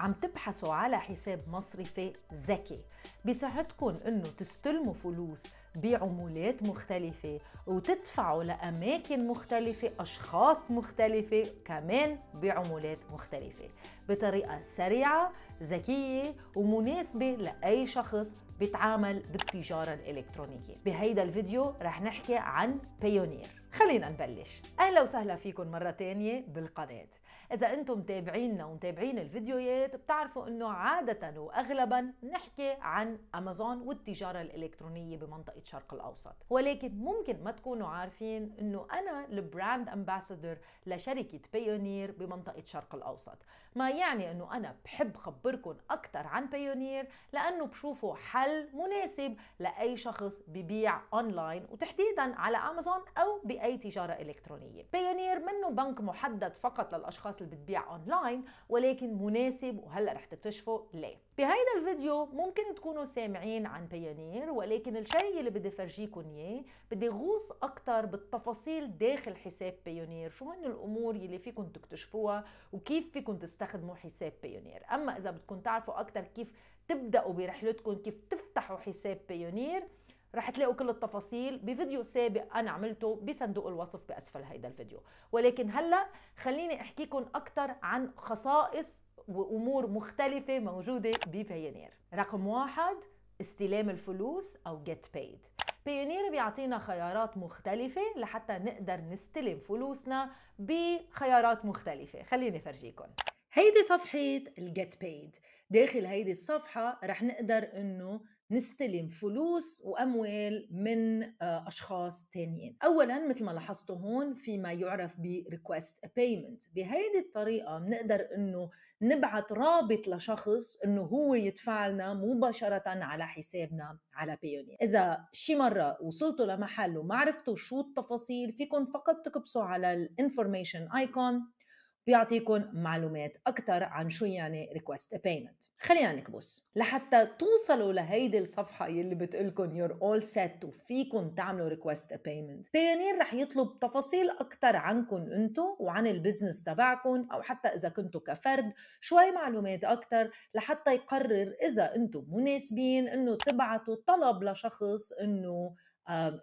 عم تبحثوا على حساب مصرفي ذكي بيساعدكم انه تستلموا فلوس بعمولات مختلفة وتدفعوا لأماكن مختلفة أشخاص مختلفة كمان بعمولات مختلفة بطريقة سريعة ذكية ومناسبة لأي شخص بيتعامل بالتجارة الإلكترونية بهيدا الفيديو رح نحكي عن بيونير خلينا نبلش أهلا وسهلا فيكم مرة تانية بالقناة إذا أنتم متابعينا ومتابعين الفيديوهات بتعرفوا أنه عادة وأغلبا نحكي عن أمازون والتجارة الإلكترونية بمنطقة شرق الأوسط ولكن ممكن ما تكونوا عارفين أنه أنا البراند أمباسدور لشركة بايونير بمنطقة شرق الأوسط ما يعني أنه أنا بحب خبركم أكثر عن بايونير لأنه بشوفه حل مناسب لأي شخص ببيع أونلاين وتحديدا على أمازون أو بأي تجارة إلكترونية بايونير منه بنك محدد فقط للأشخاص القصص اللي بتبيع اونلاين ولكن مناسب وهلا رح تكتشفوا ليه بهيدا الفيديو ممكن تكونوا سامعين عن بيانير ولكن الشيء اللي بدي فرجيكم اياه بدي غوص اكثر بالتفاصيل داخل حساب بيونير شو هن الامور يلي فيكم تكتشفوها وكيف فيكم تستخدموا حساب بيونير اما اذا بدكم تعرفوا اكثر كيف تبداوا برحلتكم كيف تفتحوا حساب بيونير رح تلاقوا كل التفاصيل بفيديو سابق انا عملته بصندوق الوصف باسفل هيدا الفيديو ولكن هلا خليني احكيكم اكثر عن خصائص وامور مختلفه موجوده ببايونير رقم واحد استلام الفلوس او get paid بايونير بيعطينا خيارات مختلفة لحتى نقدر نستلم فلوسنا بخيارات مختلفة خليني فرجيكم هيدي صفحة الجيت بيد داخل هيدي الصفحة رح نقدر انه نستلم فلوس واموال من آه، اشخاص تانيين اولا مثل ما لاحظتوا هون فيما يعرف بريكوست بيمنت بهيدي الطريقه بنقدر انه نبعث رابط لشخص انه هو يدفع لنا مباشره على حسابنا على بيوني اذا شي مره وصلتوا لمحل وما عرفتوا شو التفاصيل فيكم فقط تكبسوا على الانفورميشن ايكون بيعطيكم معلومات أكثر عن شو يعني ريكوست بيمنت خلينا نكبس لحتى توصلوا لهيدي الصفحة يلي بتقلكم يور اول سيت وفيكم تعملوا ريكوست بيمنت بيانير بيونير رح يطلب تفاصيل أكثر عنكم أنتم وعن البزنس تبعكم أو حتى إذا كنتوا كفرد شوي معلومات أكثر لحتى يقرر إذا أنتم مناسبين أنه تبعتوا طلب لشخص أنه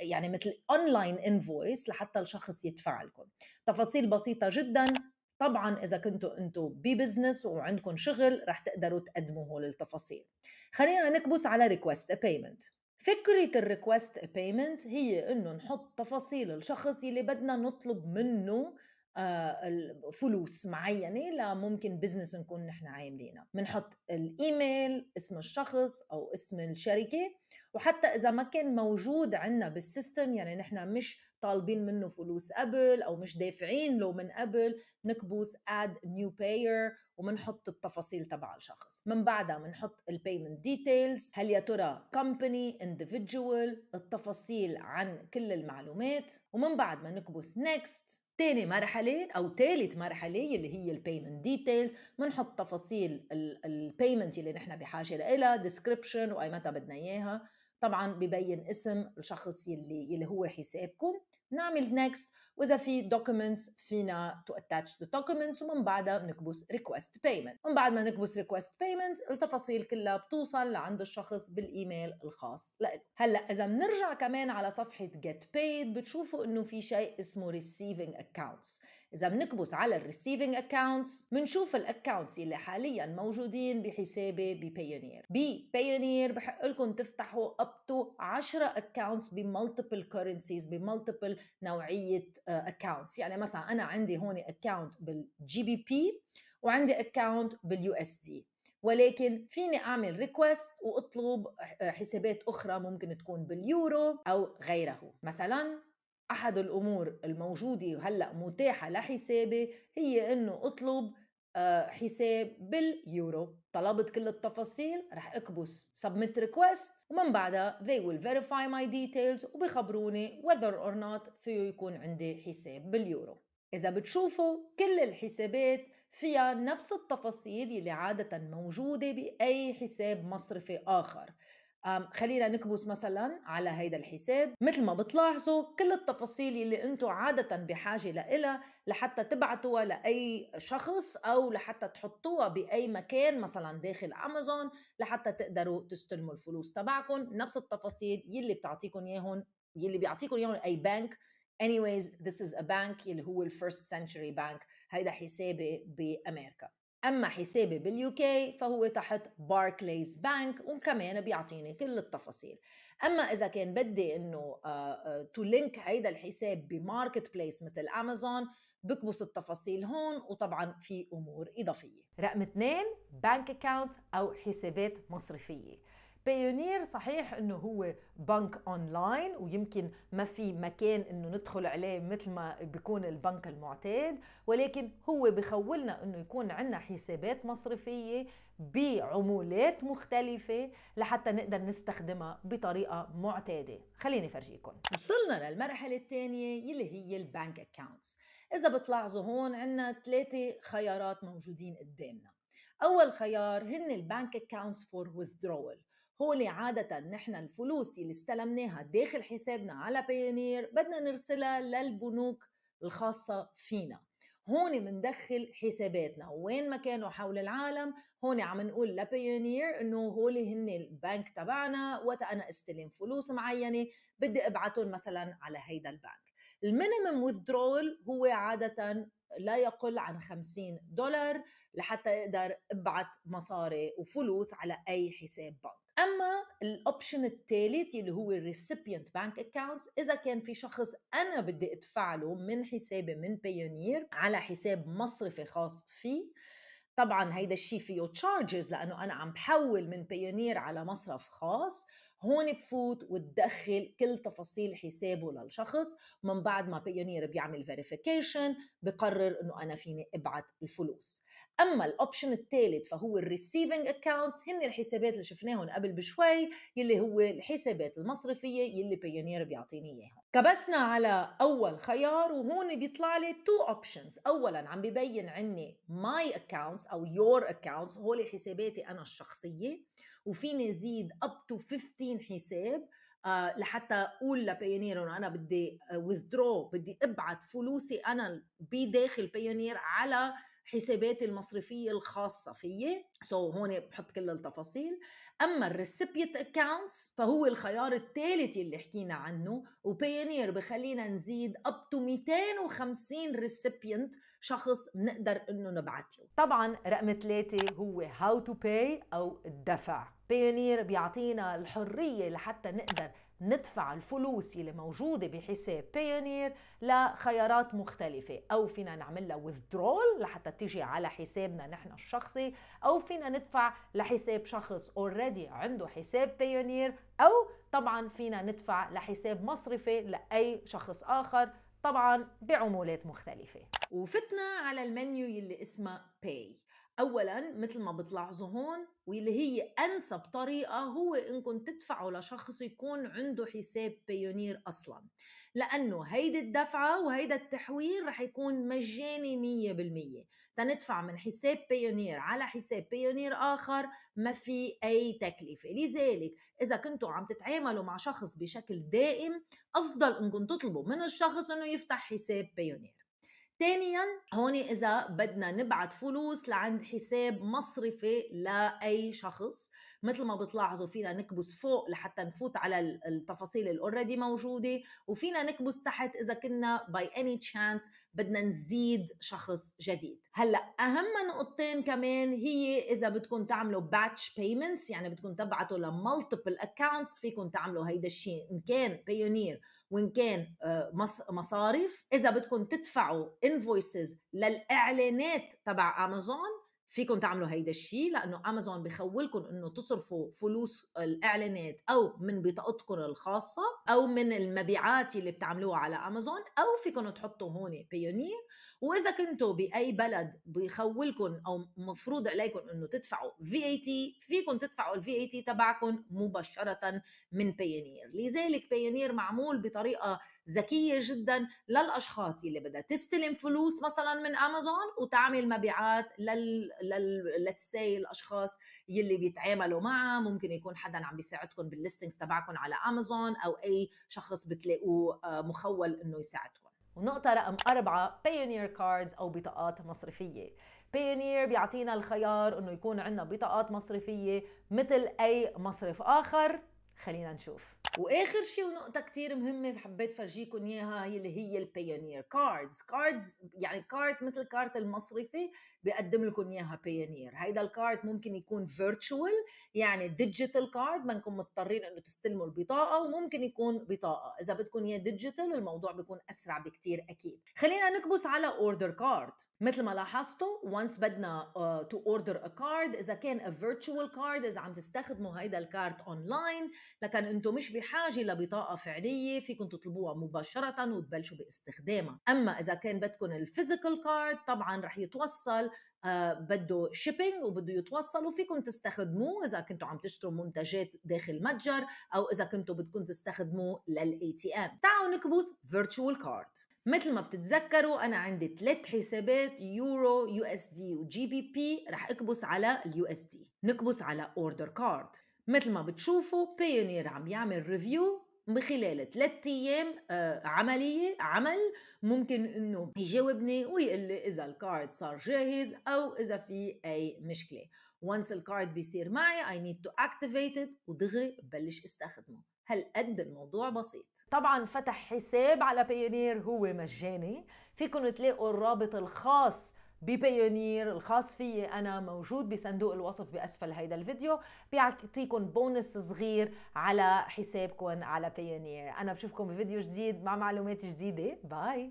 يعني مثل اونلاين انفويس لحتى الشخص يدفع لكم تفاصيل بسيطه جدا طبعا اذا كنتوا انتوا ببزنس وعندكم شغل رح تقدروا تقدموا هول التفاصيل خلينا نكبس على ريكوست بيمنت فكرة الريكوست بيمنت هي انه نحط تفاصيل الشخص اللي بدنا نطلب منه آه، فلوس معينة لممكن بزنس نكون نحن عاملينها بنحط الايميل اسم الشخص او اسم الشركة وحتى اذا ما كان موجود عندنا بالسيستم يعني نحن مش طالبين منه فلوس قبل او مش دافعين له من قبل نكبس اد نيو باير وبنحط التفاصيل تبع الشخص من بعدها بنحط البيمنت ديتيلز هل يا ترى كومباني اندفيدجوال التفاصيل عن كل المعلومات ومن بعد ما نكبس نيكست تاني مرحلة أو ثالث مرحلة اللي هي البيمنت ديتيلز بنحط تفاصيل البيمنت اللي نحن بحاجة لها ديسكريبشن وأي متى بدنا إياها طبعا ببين اسم الشخص يلي يلي هو حسابكم نعمل نيكست واذا في دوكيومنتس فينا تو اتاتش ذا دوكيومنتس ومن بعدها بنكبس ريكويست بيمنت من بعد ما نكبس ريكويست بيمنت التفاصيل كلها بتوصل لعند الشخص بالايميل الخاص لإله هلا اذا بنرجع كمان على صفحه جيت بيد بتشوفوا انه في شيء اسمه receiving accounts اذا بنكبس على الريسيفنج اكاونتس بنشوف الاكاونتس اللي حاليا موجودين بحسابي ببيونير ببيونير بحق لكم تفتحوا اب تو 10 اكاونتس بمالتيبل كرنسيز بمالتيبل نوعيه اكاونتس آه، يعني مثلا انا عندي هون اكاونت بالجي بي بي وعندي اكاونت باليو اس دي ولكن فيني اعمل ريكوست واطلب آه، حسابات اخرى ممكن تكون باليورو او غيره مثلا أحد الأمور الموجودة وهلأ متاحة لحسابي هي إنه أطلب آه، حساب باليورو طلبت كل التفاصيل رح اكبس submit request ومن بعدها they will verify my details وبخبروني whether or not فيه يكون عندي حساب باليورو إذا بتشوفوا كل الحسابات فيها نفس التفاصيل اللي عادة موجودة بأي حساب مصرفي آخر خلينا نكبس مثلا على هيدا الحساب مثل ما بتلاحظوا كل التفاصيل اللي انتم عادة بحاجة لإلها لحتى تبعتوها لأي شخص أو لحتى تحطوها بأي مكان مثلا داخل أمازون لحتى تقدروا تستلموا الفلوس تبعكم نفس التفاصيل يلي بتعطيكم ياهن يلي بيعطيكم ياهن أي بنك anyways this is a bank اللي هو الفيرست century bank هيدا حسابي بأمريكا أما حسابي باليوكي فهو تحت باركليز بانك وكمان بيعطيني كل التفاصيل أما إذا كان بدي إنه تلينك آه، آه، هيدا الحساب بماركت بليس مثل أمازون بكبس التفاصيل هون وطبعا في أمور إضافية رقم اثنين بانك اكاونتس أو حسابات مصرفية بايونير صحيح انه هو بنك اونلاين ويمكن ما في مكان انه ندخل عليه مثل ما بيكون البنك المعتاد ولكن هو بخولنا انه يكون عندنا حسابات مصرفيه بعمولات مختلفة لحتى نقدر نستخدمها بطريقة معتادة خليني فرجيكم وصلنا للمرحلة الثانية يلي هي البنك اكاونتس إذا بتلاحظوا هون عنا ثلاثة خيارات موجودين قدامنا أول خيار هن البنك اكاونتس فور withdrawal هول عادة نحن الفلوس اللي استلمناها داخل حسابنا على بايونير بدنا نرسلها للبنوك الخاصة فينا هون مندخل حساباتنا وين ما كانوا حول العالم هون عم نقول لبايونير انه هول هن البنك تبعنا وقت انا استلم فلوس معينه بدي ابعتهم مثلا على هيدا البنك المينيمم ويذدرول هو عاده لا يقل عن 50 دولار لحتى اقدر ابعت مصاري وفلوس على اي حساب بنك اما الاوبشن الثالث اللي هو الريسيبيانت بانك اكاونت اذا كان في شخص انا بدي ادفع له من حسابي من بايونير على حساب مصرفي خاص فيه طبعا هيدا الشيء فيه تشارجز لانه انا عم بحول من بايونير على مصرف خاص هون بفوت وتدخل كل تفاصيل حسابه للشخص من بعد ما بيونير بيعمل فيريفيكيشن بقرر انه انا فيني ابعت الفلوس اما الاوبشن الثالث فهو الريسيفنج اكاونتس هن الحسابات اللي شفناهم قبل بشوي يلي هو الحسابات المصرفيه يلي بيونير بيعطيني اياهم كبسنا على اول خيار وهون بيطلع لي تو اوبشنز اولا عم ببين عني ماي اكاونتس او يور اكاونتس هولي حساباتي انا الشخصيه وفيني زيد اب تو 15 حساب آه لحتى اقول لبيونير انه انا بدي وذرو آه، بدي ابعت فلوسي انا بداخل بيونير على آه حساباتي المصرفيه الخاصه فيي سو so, هون بحط كل التفاصيل اما الريسيبيت اكاونتس فهو الخيار الثالث اللي حكينا عنه وبيونير بخلينا نزيد اب تو 250 ريسيبينت شخص بنقدر انه نبعث له طبعا رقم ثلاثة هو هاو تو باي او الدفع بيونير بيعطينا الحريه لحتى نقدر ندفع الفلوس اللي موجوده بحساب بايونير لخيارات مختلفه او فينا نعمل لها withdrawal لحتى تيجي على حسابنا نحن الشخصي او فينا ندفع لحساب شخص اوريدي عنده حساب بايونير او طبعا فينا ندفع لحساب مصرفي لاي شخص اخر طبعا بعمولات مختلفه وفتنا على المنيو يلي اسمها باي اولا مثل ما بتلاحظوا هون واللي هي انسب طريقه هو انكم تدفعوا لشخص يكون عنده حساب بيونير اصلا لانه هيدي الدفعه وهيدا التحويل رح يكون مجاني 100% تندفع من حساب بيونير على حساب بيونير اخر ما في اي تكلفه لذلك اذا كنتوا عم تتعاملوا مع شخص بشكل دائم افضل انكم تطلبوا من الشخص انه يفتح حساب بيونير ثانيا هون اذا بدنا نبعت فلوس لعند حساب مصرفي لاي شخص مثل ما بتلاحظوا فينا نكبس فوق لحتى نفوت على التفاصيل الاوريدي موجوده وفينا نكبس تحت اذا كنا باي اني تشانس بدنا نزيد شخص جديد هلا اهم نقطتين كمان هي اذا بدكم تعملوا باتش بيمنتس يعني بدكم تبعتوا لمالتيبل اكونتس فيكم تعملوا هيدا الشيء ان كان بايونير وان كان آه، مصاريف اذا بدكم تدفعوا انفويسز للاعلانات تبع امازون فيكم تعملوا هيدا الشيء لانه امازون بخولكم انه تصرفوا فلوس الاعلانات او من بطاقتكم الخاصه او من المبيعات اللي بتعملوها على امازون او فيكم تحطوا هون بيونير واذا كنتوا باي بلد بخولكم او مفروض عليكم انه تدفعوا في اي تي فيكم تدفعوا الفي اي تي تبعكم مباشره من بايونير لذلك بايونير معمول بطريقه ذكيه جدا للاشخاص اللي بدها تستلم فلوس مثلا من امازون وتعمل مبيعات لل لل الاشخاص يلي بيتعاملوا معها ممكن يكون حدا عم بيساعدكم باللستنجز تبعكم على امازون او اي شخص بتلاقوه آه، مخول انه يساعدكم ونقطة رقم أربعة بايونير كاردز أو بطاقات مصرفية بايونير بيعطينا الخيار إنه يكون عندنا بطاقات مصرفية مثل أي مصرف آخر خلينا نشوف واخر شيء ونقطه كثير مهمه حبيت فرجيكم اياها هي اللي هي البيونير كاردز كاردز يعني كارت مثل كارت المصرفي بقدم لكم اياها بيونير هيدا الكارت ممكن يكون فيرتشوال يعني ديجيتال كارد منكم مضطرين انه تستلموا البطاقه وممكن يكون بطاقه اذا بدكم اياه ديجيتال الموضوع بيكون اسرع بكثير اكيد خلينا نكبس على اوردر كارد مثل ما لاحظتوا once بدنا uh, to order a card اذا كان a virtual card اذا عم تستخدموا هيدا الكارت اونلاين لكن انتم مش بحاجه لبطاقه فعليه فيكم تطلبوها مباشره وتبلشوا باستخدامها اما اذا كان بدكم الفيزيكال كارد طبعا رح يتوصل آه بده شيبينج وبده يتوصل وفيكم تستخدموه اذا كنتوا عم تشتروا منتجات داخل متجر او اذا كنتوا بدكم تستخدموه للاي تي ام تعالوا نكبس فيرتشوال كارد مثل ما بتتذكروا انا عندي ثلاث حسابات يورو يو اس دي وجي بي بي رح اكبس على اليو اس دي نكبس على اوردر كارد مثل ما بتشوفوا بيونير عم يعمل ريفيو من خلال ثلاث ايام آه، عمليه عمل ممكن انه يجاوبني ويقول لي اذا الكارد صار جاهز او اذا في اي مشكله وانس الكارد بيصير معي اي نيد تو اكتيفيت ودغري ببلش استخدمه هل قد الموضوع بسيط طبعا فتح حساب على بايونير هو مجاني فيكم تلاقوا الرابط الخاص ببايونير الخاص فيي انا موجود بصندوق الوصف باسفل هيدا الفيديو بيعطيكم بونس صغير على حسابكم على بايونير انا بشوفكم بفيديو جديد مع معلومات جديده باي